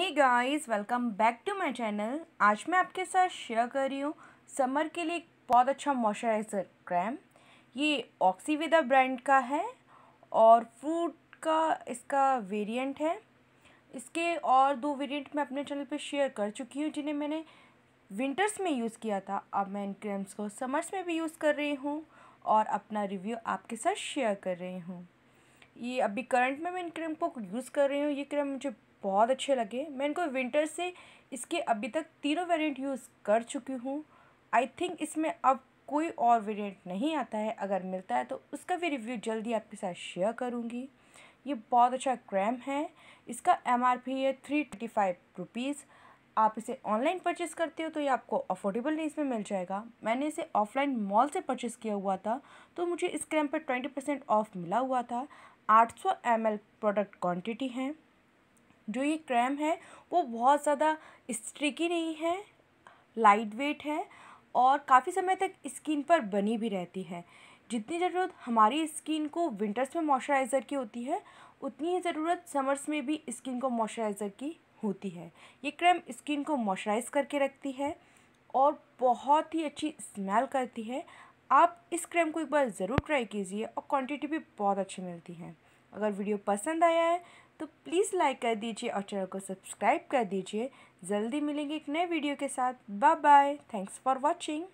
hey guys welcome back to my channel आज मैं आपके साथ शेयर कर रही हूँ समर के लिए एक बहुत अच्छा मॉइस्चराइज़र क्रैम ये ऑक्सीविदा ब्रांड का है और फ्रूट का इसका वेरिएंट है इसके और दो वेरिएंट मैं अपने चैनल पे शेयर कर चुकी हूँ जिन्हें मैंने विंटर्स में यूज़ किया था अब मैं इन क्रीम्स को समर्स में भी यूज़ कर रही हूँ और अपना रिव्यू आपके साथ शेयर कर रही हूँ ये अभी करंट में मैं इन क्रीम को यूज़ कर रही हूँ ये क्रीम मुझे बहुत अच्छे लगे मैं इनको विंटर से इसके अभी तक तीनों वेरिएंट यूज़ कर चुकी हूँ आई थिंक इसमें अब कोई और वेरिएंट नहीं आता है अगर मिलता है तो उसका भी रिव्यू जल्दी आपके साथ शेयर करूँगी ये बहुत अच्छा क्रैम है इसका एम है थ्री ट्वेंटी फाइव रुपीज़ आप इसे ऑनलाइन परचेस करते हो तो ये आपको अफोर्डेबल रेंज में मिल जाएगा मैंने इसे ऑफलाइन मॉल से परचेस किया हुआ था तो मुझे इस क्रैम पर ट्वेंटी परसेंट ऑफ मिला हुआ था आठ सौ एम प्रोडक्ट क्वान्टिटी है जो ये क्रैम है वो बहुत ज़्यादा स्ट्रिकी नहीं है लाइट वेट है और काफ़ी समय तक स्किन पर बनी भी रहती है जितनी ज़रूरत हमारी स्किन को विंटर्स में मॉइस्चराइज़र की होती है उतनी ही ज़रूरत समर्स में भी स्किन को मॉइस्चराइज़र की होती है ये क्रैम स्किन को मॉइस्चराइज़ करके रखती है और बहुत ही अच्छी स्मेल करती है आप इस क्रैम को एक बार ज़रूर ट्राई कीजिए और क्वांटिटी भी बहुत अच्छी मिलती है अगर वीडियो पसंद आया है तो प्लीज़ लाइक कर दीजिए और चैनल को सब्सक्राइब कर दीजिए जल्दी मिलेंगे एक नए वीडियो के साथ bye bye thanks for watching